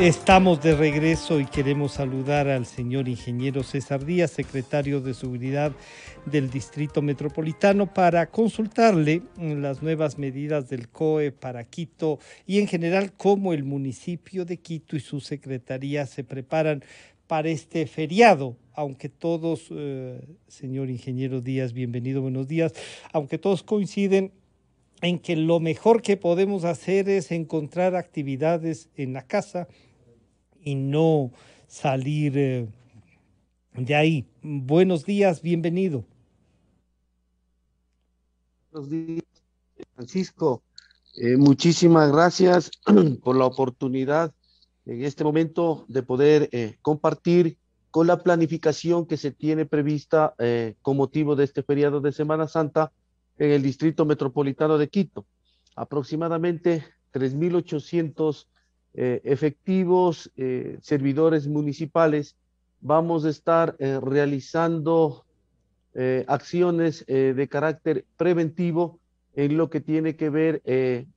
Estamos de regreso y queremos saludar al señor ingeniero César Díaz, secretario de Seguridad del Distrito Metropolitano, para consultarle las nuevas medidas del COE para Quito y en general cómo el municipio de Quito y su secretaría se preparan para este feriado, aunque todos, eh, señor ingeniero Díaz, bienvenido, buenos días, aunque todos coinciden en que lo mejor que podemos hacer es encontrar actividades en la casa, y no salir eh, de ahí. Buenos días, bienvenido. Buenos días, Francisco. Eh, muchísimas gracias por la oportunidad en este momento de poder eh, compartir con la planificación que se tiene prevista con motivo de este feriado de Semana Santa en el Distrito Metropolitano de Quito. Aproximadamente 3.800 eh, efectivos, eh, servidores municipales, vamos a estar eh, realizando acciones de carácter preventivo en lo que tiene que ver en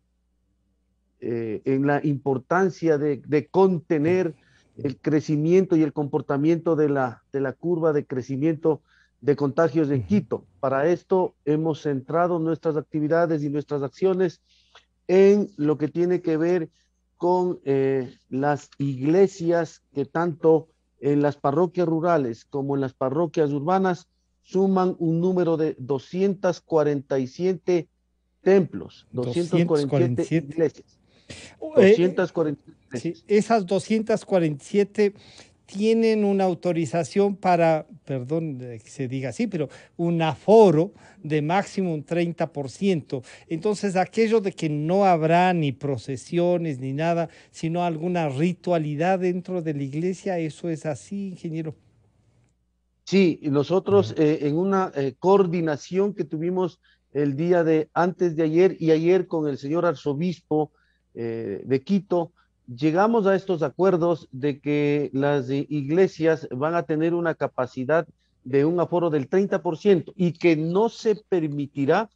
la importancia de, contener el crecimiento y el comportamiento de la, de la curva de crecimiento de contagios en Quito. Para esto hemos centrado nuestras actividades y nuestras acciones en lo que tiene que ver con eh, las iglesias que tanto en las parroquias rurales como en las parroquias urbanas suman un número de 247 templos, 247, iglesias. 247 eh, esas 247 tienen una autorización para, perdón que se diga así, pero un aforo de máximo un 30%. Entonces, aquello de que no habrá ni procesiones ni nada, sino alguna ritualidad dentro de la iglesia, eso es así, ingeniero. Sí, nosotros eh, en una eh, coordinación que tuvimos el día de antes de ayer y ayer con el señor arzobispo eh, de Quito, llegamos a estos acuerdos de que las iglesias van a tener una capacidad de un aforo del 30% y que no se permitirá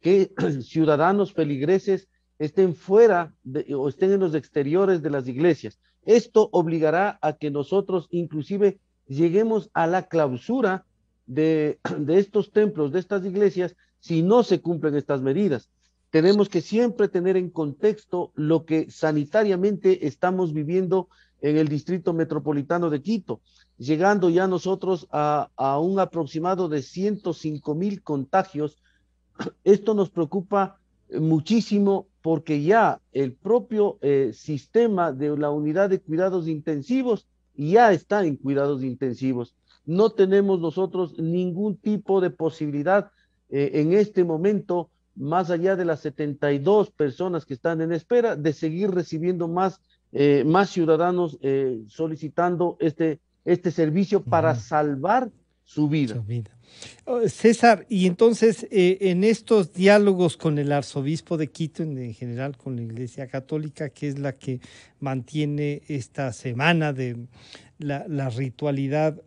que ciudadanos feligreses estén fuera o estén en los exteriores de las iglesias. Esto obligará a que nosotros inclusive lleguemos a la clausura de estos templos, de estas iglesias, si no se cumplen estas medidas tenemos que siempre tener en contexto lo que sanitariamente estamos viviendo en el distrito metropolitano de Quito, llegando ya nosotros a, un aproximado de 105 mil contagios. Esto nos preocupa eh, muchísimo porque ya el propio eh, sistema de la unidad de cuidados intensivos ya está en cuidados intensivos. No tenemos nosotros ningún tipo de posibilidad eh, en este momento más allá de las 72 personas que están en espera, de seguir recibiendo más, eh, más ciudadanos eh, solicitando este, este servicio para salvar su vida. Oh, César, y entonces eh, en estos diálogos con el arzobispo de Quito, en, general con la Iglesia Católica, que es la que mantiene esta semana de la, ritualidad,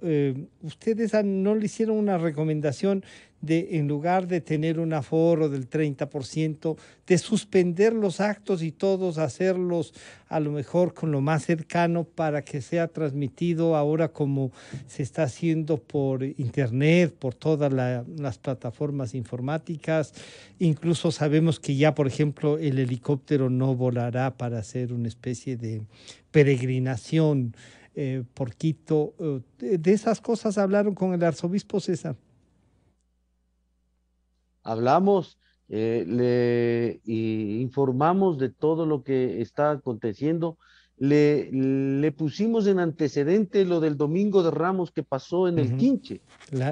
¿ustedes no le hicieron una recomendación de, en lugar de tener un aforo del 30%, de suspender los actos y todos hacerlos a lo mejor con lo más cercano para que sea transmitido ahora como se está haciendo por internet, por todas las plataformas informáticas. Incluso sabemos que ya, por ejemplo, el helicóptero no volará para hacer una especie de peregrinación. Eh, por Quito, eh, de esas cosas hablaron con el arzobispo César hablamos eh, le informamos de todo lo que está aconteciendo. Le, le, pusimos en antecedente lo del domingo de Ramos que pasó en el Quinche,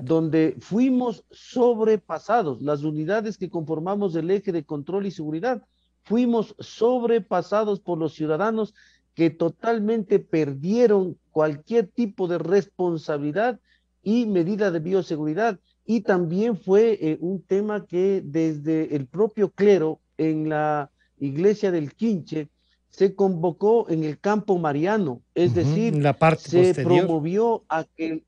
donde fuimos sobrepasados. Las unidades que conformamos el eje de control y seguridad, fuimos sobrepasados por los ciudadanos que totalmente perdieron cualquier tipo de responsabilidad y medida de bioseguridad y también fue eh, un tema que desde el propio clero en la iglesia del Quinche se convocó en el campo mariano, es decir, la parte se promovió a que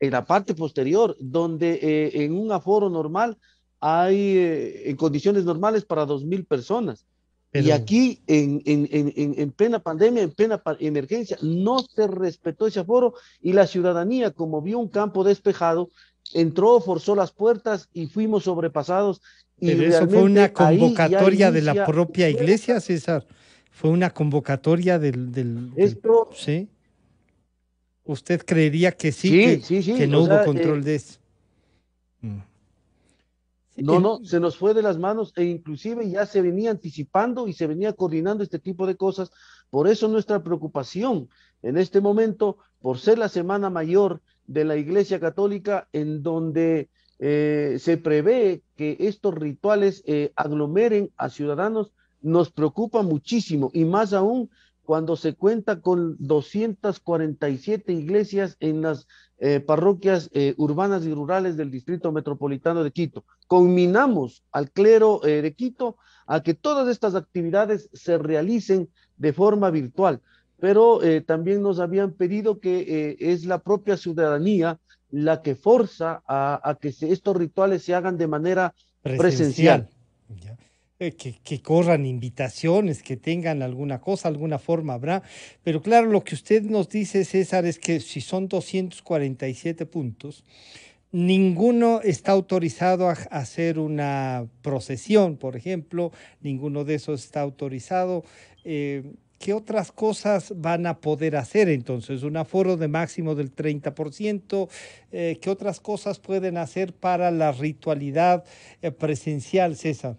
en la parte posterior, donde eh, en un aforo normal hay eh, en condiciones normales para dos mil personas. Y aquí, en, en, en, en, plena pandemia, en plena emergencia, no se respetó ese aforo y la ciudadanía, como vio un campo despejado, entró, forzó las puertas y fuimos sobrepasados. Y eso fue una convocatoria de la propia iglesia, César. Fue una convocatoria del... del, ¿Usted creería que sí, que, no hubo control eh, de eso? Mm. No, no, se nos fue de las manos e inclusive ya se venía anticipando y se venía coordinando este tipo de cosas por eso nuestra preocupación en este momento, por ser la Semana Mayor de la Iglesia Católica, en donde eh, se prevé que estos rituales eh, aglomeren a ciudadanos, nos preocupa muchísimo y más aún cuando se cuenta con 247 iglesias en las eh, parroquias urbanas y rurales del Distrito Metropolitano de Quito. Conminamos al clero de Quito a que todas estas actividades se realicen de forma virtual, pero eh, también nos habían pedido que eh, es la propia ciudadanía la que forza a, que estos rituales se hagan de manera presencial. Eh, que, que, corran invitaciones, que tengan alguna cosa, alguna forma habrá. Pero claro, lo que usted nos dice, César, es que si son 247 puntos, Ninguno está autorizado a hacer una procesión, por ejemplo, ninguno de esos está autorizado. Eh, ¿Qué otras cosas van a poder hacer entonces? Un aforo de máximo del 30%. Eh, ¿Qué otras cosas pueden hacer para la ritualidad eh, presencial, César?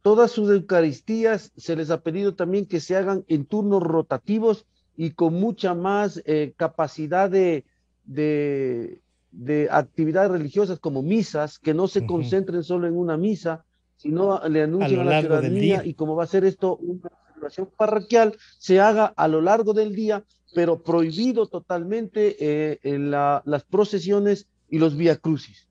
todas sus Eucaristías se les ha pedido también que se hagan en turnos rotativos y con mucha más eh, capacidad de, de, de, actividades religiosas como misas, que no se concentren solo en una misa, sino le anuncian a, la ciudadanía y como va a ser esto una celebración parroquial, se haga a lo largo del día, pero prohibido totalmente eh, las procesiones y los crucis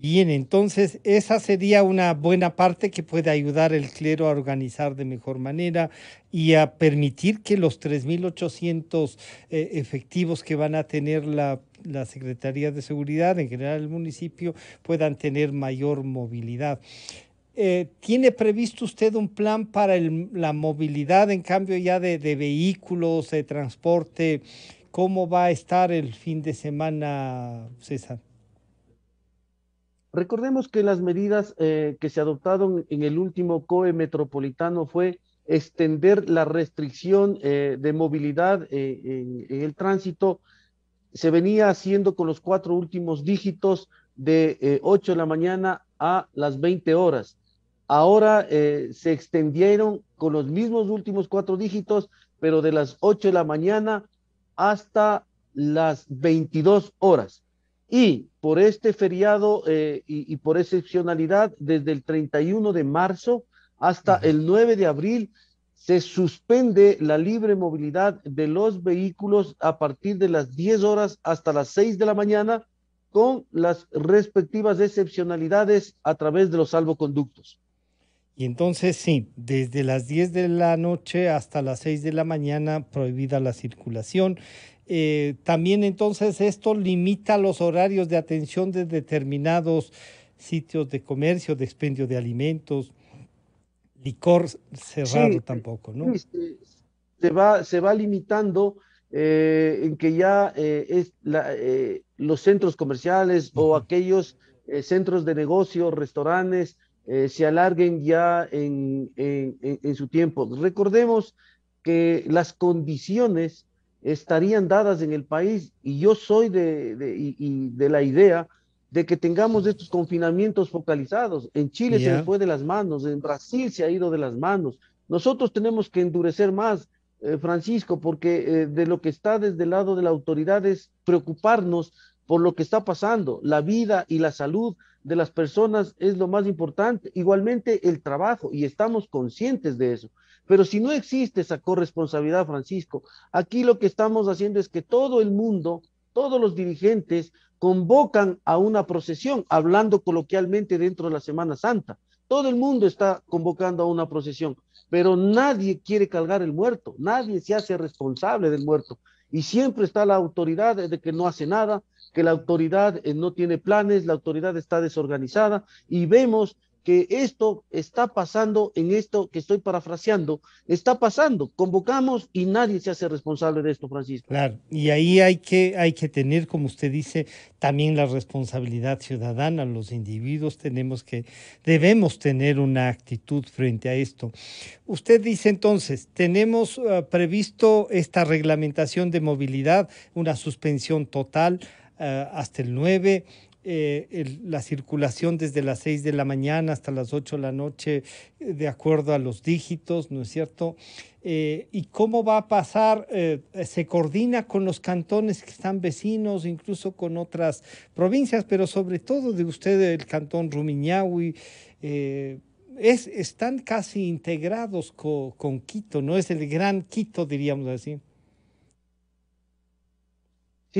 Bien, entonces esa sería una buena parte que puede ayudar el clero a organizar de mejor manera y a permitir que los 3.800 eh, efectivos que van a tener la, Secretaría de Seguridad, en general el municipio, puedan tener mayor movilidad. Eh, ¿Tiene previsto usted un plan para la movilidad, en cambio ya de, de vehículos, de transporte? ¿Cómo va a estar el fin de semana, César? Recordemos que las medidas eh, que se adoptaron en el último COE metropolitano fue extender la restricción eh, de movilidad eh, en, en, el tránsito. Se venía haciendo con los cuatro últimos dígitos de 8 de la mañana a las 20 horas. Ahora se extendieron con los mismos últimos cuatro dígitos, pero de las 8 de la mañana hasta las 22 horas. Y por este feriado eh, y, y, por excepcionalidad, desde el 31 de marzo hasta el 9 de abril, se suspende la libre movilidad de los vehículos a partir de las 10 horas hasta las 6 de la mañana con las respectivas excepcionalidades a través de los salvoconductos. Y entonces sí, desde las 10 de la noche hasta las 6 de la mañana prohibida la circulación. Eh, también entonces esto limita los horarios de atención de determinados sitios de comercio, de expendio de alimentos, licor cerrado tampoco, ¿no? Sí, se, va, se va limitando eh, en que ya eh, es los centros comerciales o aquellos centros de negocio, restaurantes, se alarguen ya en, en su tiempo. Recordemos que las condiciones estarían dadas en el país y yo soy de, la idea de que tengamos estos confinamientos focalizados. En Chile se fue de las manos, en Brasil se ha ido de las manos. Nosotros tenemos que endurecer más, eh, Francisco, porque eh, de lo que está desde el lado de la autoridad es preocuparnos por lo que está pasando. La vida y la salud de las personas es lo más importante. Igualmente el trabajo, y estamos conscientes de eso. Pero si no existe esa corresponsabilidad, Francisco, aquí lo que estamos haciendo es que todo el mundo, todos los dirigentes, convocan a una procesión, hablando coloquialmente dentro de la Semana Santa. Todo el mundo está convocando a una procesión, pero nadie quiere cargar el muerto, nadie se hace responsable del muerto. Y siempre está la autoridad de que no hace nada, que la autoridad eh, no tiene planes, la autoridad está desorganizada y vemos que esto está pasando en esto que estoy parafraseando, está pasando, convocamos y nadie se hace responsable de esto, Francisco. Claro, y ahí hay que, hay que tener, como usted dice, también la responsabilidad ciudadana, los individuos tenemos que, debemos tener una actitud frente a esto. Usted dice entonces, tenemos eh, previsto esta reglamentación de movilidad, una suspensión total eh, hasta el 9 eh, la circulación desde las 6 de la mañana hasta las 8 de la noche eh, de acuerdo a los dígitos, ¿no es cierto? Eh, ¿Y cómo va a pasar? se coordina con los cantones que están vecinos, incluso con otras provincias, pero sobre todo de usted, el cantón Rumiñahui. Es, están casi integrados con Quito, no es el gran Quito, diríamos así.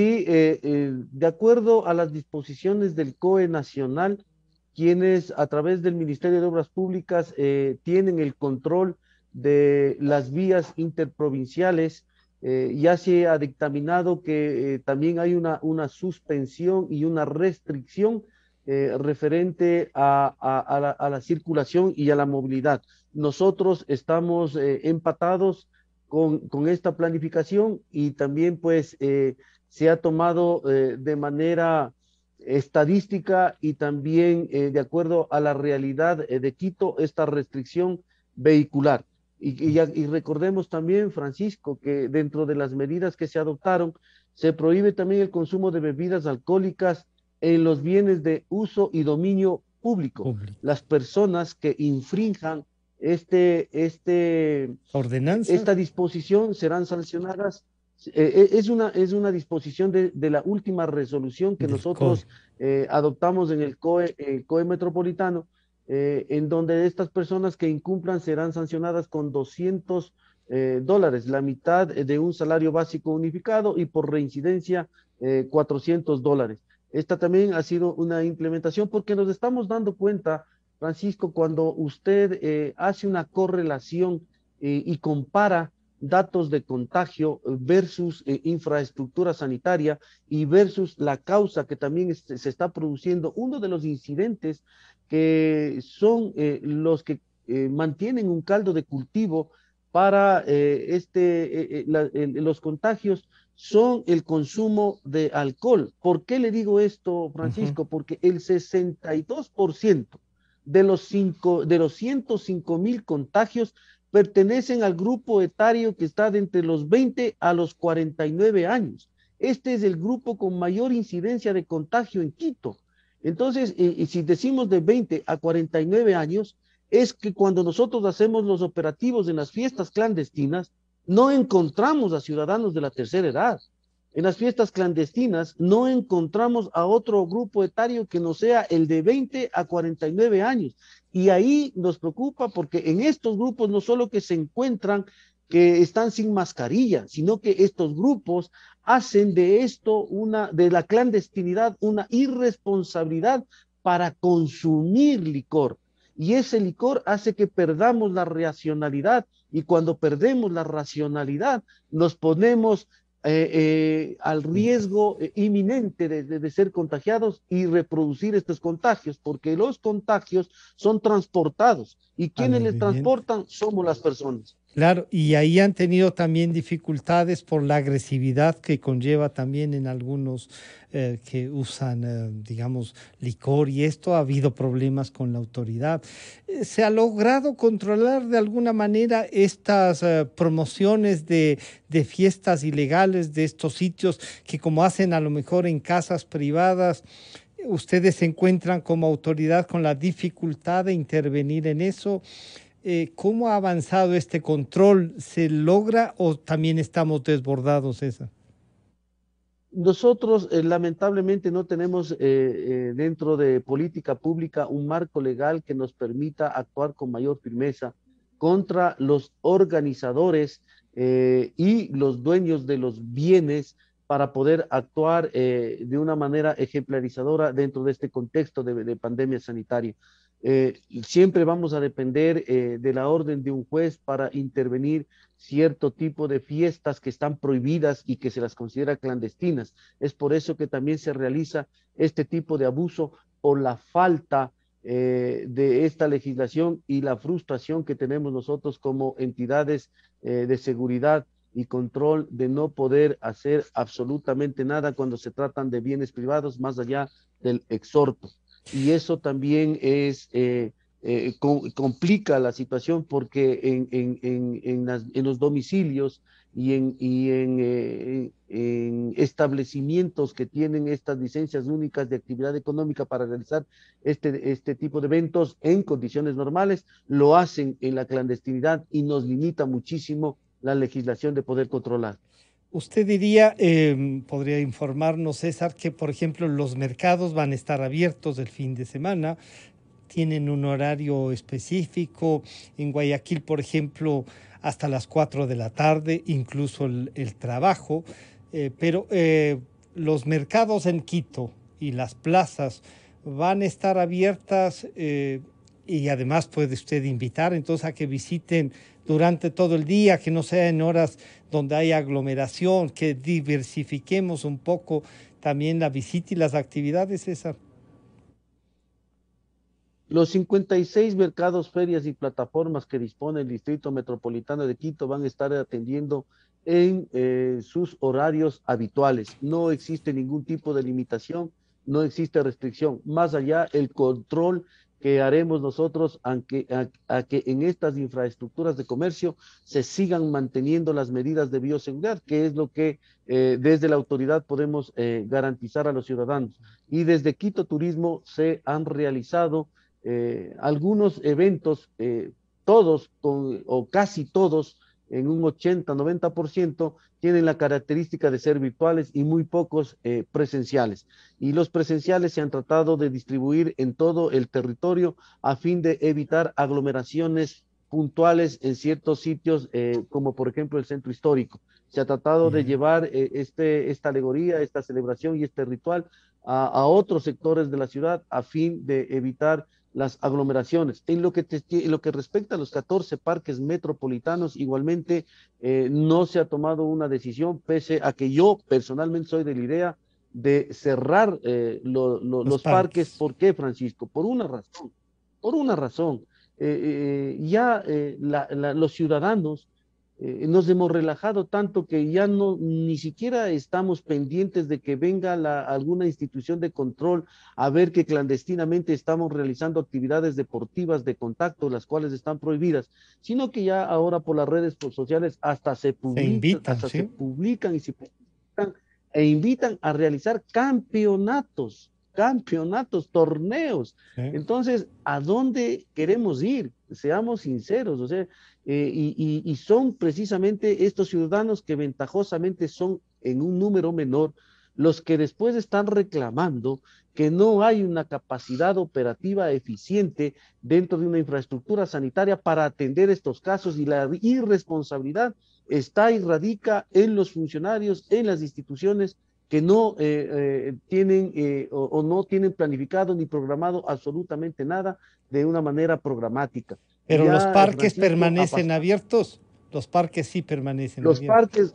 Sí, eh, eh, de acuerdo a las disposiciones del COE Nacional, quienes a través del Ministerio de Obras Públicas eh, tienen el control de las vías interprovinciales, ya se ha dictaminado que también hay una, una, suspensión y una restricción referente a, la, circulación y a la movilidad. Nosotros estamos empatados con, con, esta planificación y también pues se ha tomado eh, de manera estadística y también eh, de acuerdo a la realidad eh, de Quito esta restricción vehicular. Y, recordemos también, Francisco, que dentro de las medidas que se adoptaron, se prohíbe también el consumo de bebidas alcohólicas en los bienes de uso y dominio público. Las personas que infrinjan este, este, ¿Ordenanza? esta disposición serán sancionadas e, e, es, una, es una disposición de, la última resolución que nosotros eh, adoptamos en el COE, el COE metropolitano, eh, en donde estas personas que incumplan serán sancionadas con 200 eh, dólares, la mitad de un salario básico unificado y por reincidencia 400 dólares. Esta también ha sido una implementación porque nos estamos dando cuenta, Francisco, cuando usted hace una correlación y compara datos de contagio versus eh, infraestructura sanitaria y versus la causa que también se está produciendo. Uno de los incidentes que son eh, los que eh, mantienen un caldo de cultivo para este, los contagios son el consumo de alcohol. ¿Por qué le digo esto, Francisco? Porque el 62% de los, cinco, de los 105 mil contagios pertenecen al grupo etario que está de entre los 20 a los 49 años. Este es el grupo con mayor incidencia de contagio en Quito. Entonces, y, si decimos de 20 a 49 años, es que cuando nosotros hacemos los operativos en las fiestas clandestinas, no encontramos a ciudadanos de la tercera edad en las fiestas clandestinas no encontramos a otro grupo etario que no sea el de 20 a 49 años. Y ahí nos preocupa porque en estos grupos no solo que se encuentran que están sin mascarilla, sino que estos grupos hacen de esto una, de la clandestinidad, una irresponsabilidad para consumir licor. Y ese licor hace que perdamos la racionalidad. Y cuando perdemos la racionalidad, nos ponemos eh, eh, al riesgo eh, inminente de, ser contagiados y reproducir estos contagios, porque los contagios son transportados y quienes les transportan somos las personas. Claro, y ahí han tenido también dificultades por la agresividad que conlleva también en algunos eh, que usan, eh, digamos, licor y esto ha habido problemas con la autoridad. Eh, ¿Se ha logrado controlar de alguna manera estas promociones de, de fiestas ilegales de estos sitios que como hacen a lo mejor en casas privadas? ¿Ustedes se encuentran como autoridad con la dificultad de intervenir en eso? Eh, ¿cómo ha avanzado este control? ¿Se logra o también estamos desbordados, César? Nosotros eh, lamentablemente no tenemos eh, dentro de política pública un marco legal que nos permita actuar con mayor firmeza contra los organizadores y los dueños de los bienes para poder actuar de una manera ejemplarizadora dentro de este contexto de pandemia sanitaria. Eh, siempre vamos a depender eh, de la orden de un juez para intervenir cierto tipo de fiestas que están prohibidas y que se las considera clandestinas. Es por eso que también se realiza este tipo de abuso o la falta eh, de esta legislación y la frustración que tenemos nosotros como entidades de seguridad y control de no poder hacer absolutamente nada cuando se tratan de bienes privados más allá del exhorto y eso también es... Eh, eh, complica la situación porque en, en, en, en los domicilios y, y eh, en, establecimientos que tienen estas licencias únicas de actividad económica para realizar este, este tipo de eventos en condiciones normales, lo hacen en la clandestinidad y nos limita muchísimo la legislación de poder controlar. Usted diría, em, podría informarnos, César, que por ejemplo los mercados van a estar abiertos el fin de semana, tienen un horario específico. En Guayaquil, por ejemplo, hasta las 4 de la tarde, incluso el, trabajo. Eh, pero eh, los mercados en Quito y las plazas van a estar abiertas eh, y además puede usted invitar entonces a que visiten durante todo el día, que no sea en horas donde hay aglomeración, que diversifiquemos un poco también la visita y las actividades, César. Los 56 mercados, ferias y plataformas que dispone el Distrito Metropolitano de Quito van a estar atendiendo en eh, sus horarios habituales. No existe ningún tipo de limitación, no existe restricción. Más allá, el control que haremos nosotros a que, a, que, en estas infraestructuras de comercio se sigan manteniendo las medidas de bioseguridad, que es lo que eh, desde la autoridad podemos eh, garantizar a los ciudadanos. Y desde Quito Turismo se han realizado eh, algunos eventos, todos con, o casi todos, en un 80-90%, tienen la característica de ser virtuales y muy pocos eh, presenciales. Y los presenciales se han tratado de distribuir en todo el territorio a fin de evitar aglomeraciones puntuales en ciertos sitios, eh, como por ejemplo el centro histórico. Se ha tratado de llevar eh, este, esta alegoría, esta celebración y este ritual a, a otros sectores de la ciudad a fin de evitar las aglomeraciones. En lo que, lo que respecta a los 14 parques metropolitanos, igualmente eh, no se ha tomado una decisión, pese a que yo personalmente soy de la idea de cerrar eh, los, parques. ¿Por qué, Francisco? Por una razón, por una razón. Eh, ya los ciudadanos eh, nos hemos relajado tanto que ya no ni siquiera estamos pendientes de que venga la, alguna institución de control a ver que clandestinamente estamos realizando actividades deportivas de contacto, las cuales están prohibidas, sino que ya ahora por las redes sociales hasta se publican, se publican y e invitan a realizar campeonatos campeonatos, torneos. Entonces, ¿a dónde queremos ir? Seamos sinceros, o sea, eh, y, son precisamente estos ciudadanos que ventajosamente son en un número menor los que después están reclamando que no hay una capacidad operativa eficiente dentro de una infraestructura sanitaria para atender estos casos y la irresponsabilidad está y radica en los funcionarios, en las instituciones que no eh, eh, tienen o no tienen planificado ni programado absolutamente nada de una manera programática. Pero los parques permanecen abiertos. Los parques sí permanecen los abiertos. Parques,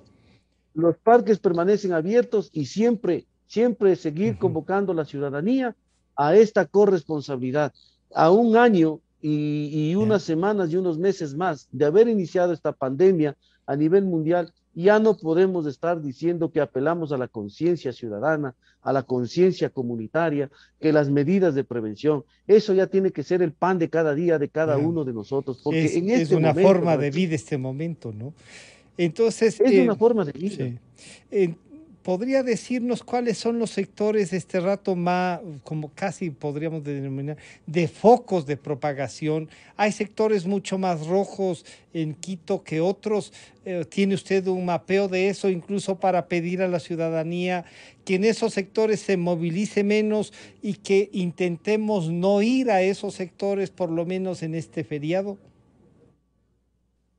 los parques permanecen abiertos y siempre, siempre seguir convocando a la ciudadanía a esta corresponsabilidad. A un año y, unas semanas y unos meses más de haber iniciado esta pandemia, a nivel mundial, ya no podemos estar diciendo que apelamos a la conciencia ciudadana, a la conciencia comunitaria, que las medidas de prevención, eso ya tiene que ser el pan de cada día, de cada uno de nosotros. Porque es, en este es una forma de vida este momento, ¿no? Entonces... Es una eh, forma de vida. ¿podría decirnos cuáles son los sectores este rato más, como casi podríamos denominar, de focos de propagación? ¿Hay sectores mucho más rojos en Quito que otros? Eh, ¿Tiene usted un mapeo de eso incluso para pedir a la ciudadanía que en esos sectores se movilice menos y que intentemos no ir a esos sectores por lo menos en este feriado?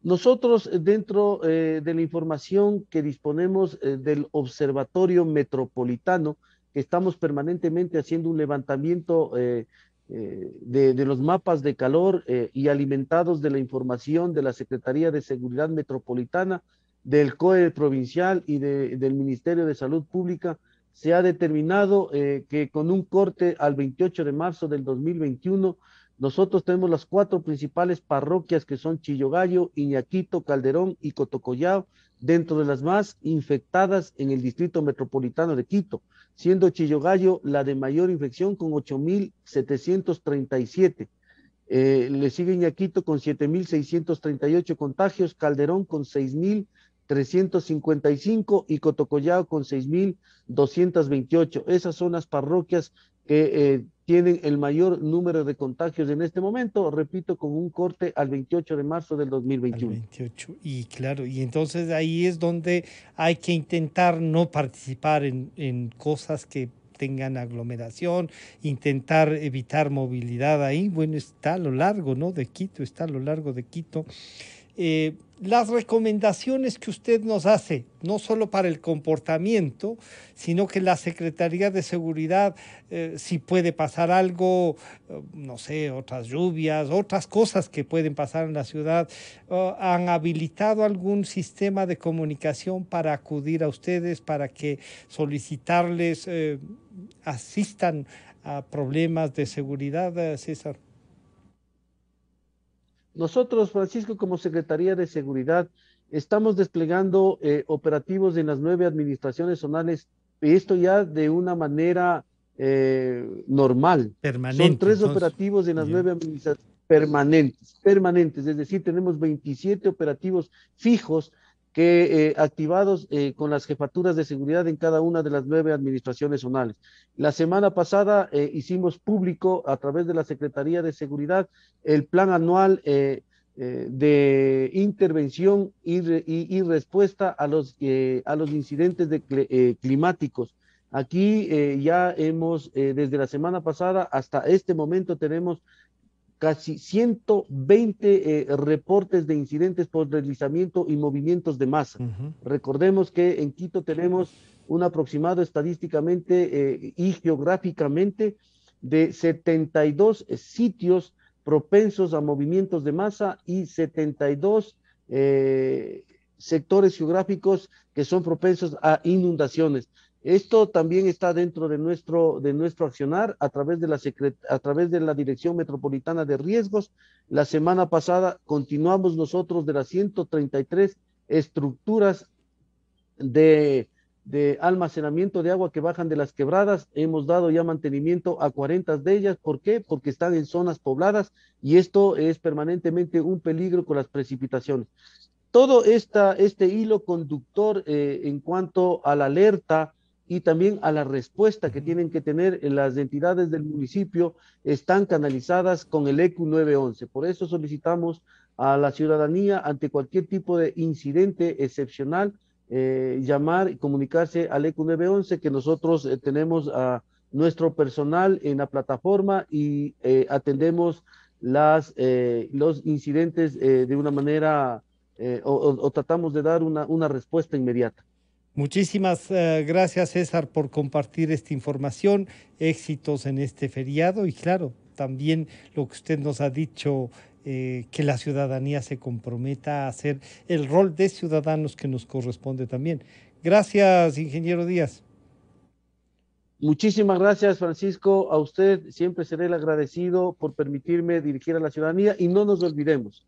Nosotros, eh, dentro eh, de la información que disponemos eh, del Observatorio Metropolitano, que estamos permanentemente haciendo un levantamiento de, los mapas de calor y alimentados de la información de la Secretaría de Seguridad Metropolitana, del COE provincial y del Ministerio de Salud Pública, se ha determinado que con un corte al 28 de marzo del 2021, nosotros tenemos las cuatro principales parroquias que son Chillogallo, Iñaquito, Calderón y Cotocollao, dentro de las más infectadas en el distrito metropolitano de Quito, siendo Chillogallo la de mayor infección con 8.737. Eh, le sigue Iñaquito con 7.638 contagios, Calderón con 6.355 y Cotocollao con 6.228. Esas son las parroquias que eh, tienen el mayor número de contagios en este momento, repito, con un corte al 28 de marzo del 2021. 28. Y claro, y entonces ahí es donde hay que intentar no participar en, en cosas que tengan aglomeración, intentar evitar movilidad ahí. Bueno, está a lo largo, ¿no? De Quito, está a lo largo de Quito. Eh, las recomendaciones que usted nos hace, no solo para el comportamiento, sino que la Secretaría de Seguridad, eh, si puede pasar algo, eh, no sé, otras lluvias, otras cosas que pueden pasar en la ciudad, ¿han habilitado algún sistema de comunicación para acudir a ustedes, para que solicitarles asistan a problemas de seguridad, César? Nosotros, Francisco, como Secretaría de Seguridad, estamos desplegando eh, operativos en las nueve administraciones zonales, y esto ya de una manera eh, normal. Permanente. Son tres operativos en las nueve administraciones permanentes, permanentes, es decir, tenemos 27 operativos fijos que eh, activados eh, con las jefaturas de seguridad en cada una de las nueve administraciones zonales. La semana pasada eh, hicimos público a través de la Secretaría de Seguridad el plan anual de intervención y, respuesta a los, a los incidentes de, climáticos. Aquí ya hemos, desde la semana pasada hasta este momento, tenemos casi 120 eh, reportes de incidentes por deslizamiento y movimientos de masa. Recordemos que en Quito tenemos un aproximado estadísticamente eh, y geográficamente de 72 eh, sitios propensos a movimientos de masa y 72 sectores geográficos que son propensos a inundaciones. Esto también está dentro de nuestro, de nuestro accionar a través de, la a través de la Dirección Metropolitana de Riesgos. La semana pasada continuamos nosotros de las 133 estructuras de, almacenamiento de agua que bajan de las quebradas. Hemos dado ya mantenimiento a 40 de ellas. ¿Por qué? Porque están en zonas pobladas y esto es permanentemente un peligro con las precipitaciones. Todo esta, este hilo conductor eh, en cuanto a la alerta y también a la respuesta que tienen que tener las entidades del municipio están canalizadas con el ECU 911. Por eso solicitamos a la ciudadanía ante cualquier tipo de incidente excepcional eh, llamar y comunicarse al ECU 911 que nosotros eh, tenemos a nuestro personal en la plataforma y eh, atendemos las, los incidentes de una manera o, tratamos de dar una respuesta inmediata. Muchísimas eh, gracias César por compartir esta información, éxitos en este feriado y claro, también lo que usted nos ha dicho, eh, que la ciudadanía se comprometa a hacer el rol de ciudadanos que nos corresponde también. Gracias, ingeniero Díaz. Muchísimas gracias, Francisco. A usted siempre seré el agradecido por permitirme dirigir a la ciudadanía y no nos olvidemos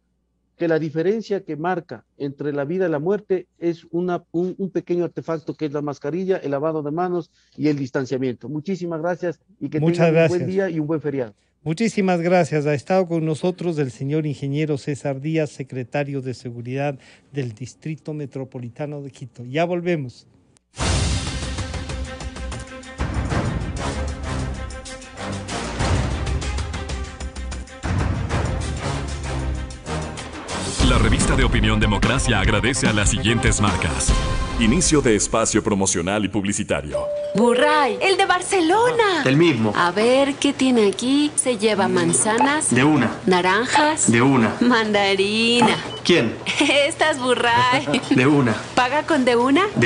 que la diferencia que marca entre la vida y la muerte es una, un, pequeño artefacto que es la mascarilla, el lavado de manos y el distanciamiento. Muchísimas gracias y que tengan un buen día y un buen feriado. Muchísimas gracias. Ha estado con nosotros el señor ingeniero César Díaz, secretario de Seguridad del Distrito Metropolitano de Quito. Ya volvemos. de opinión democracia agradece a las siguientes marcas. Inicio de espacio promocional y publicitario. Burray, el de Barcelona. El mismo. A ver, ¿qué tiene aquí? Se lleva manzanas. De una. Naranjas. De una. Mandarina. ¿Quién? Estas Burray. De una. ¿Paga con de una? De